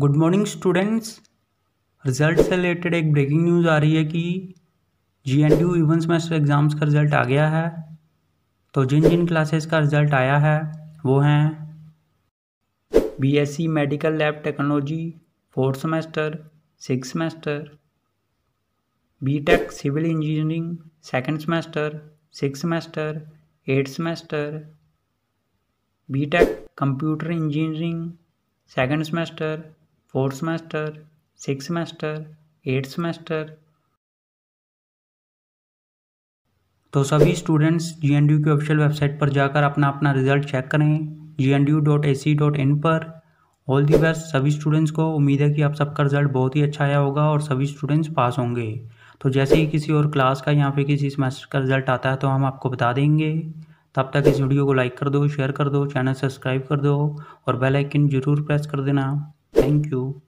Good morning students result से related एक breaking news आ रही है कि G N D U even semester exams का रिज़ल्ट आ गया है तो जिन जिन क्लासेस का रिज़ल्ट आया है वो हैं B S C medical lab technology fourth semester six semester B tech civil engineering second semester six semester eight semester B tech computer engineering second semester fourth semester six semester eight semester तो सभी students G N की official website पर जाकर अपना अपना result check करें G N dot A C dot in पर all the best सभी स्टूडेंट्स को उम्मीद है कि आप सबका रिजल्ट बहुत ही अच्छा आया होगा और सभी स्टूडेंट्स पास होंगे तो जैसे ही किसी और क्लास का या फिर किसी सेमेस्टर का रिजल्ट आता है तो हम आपको बता देंगे तब तक इस वीडियो को लाइक कर दो शेयर कर दो चैनल सब्सक्राइब कर दो और बेलाइकिन जरूर प्रेस कर देना Thank you.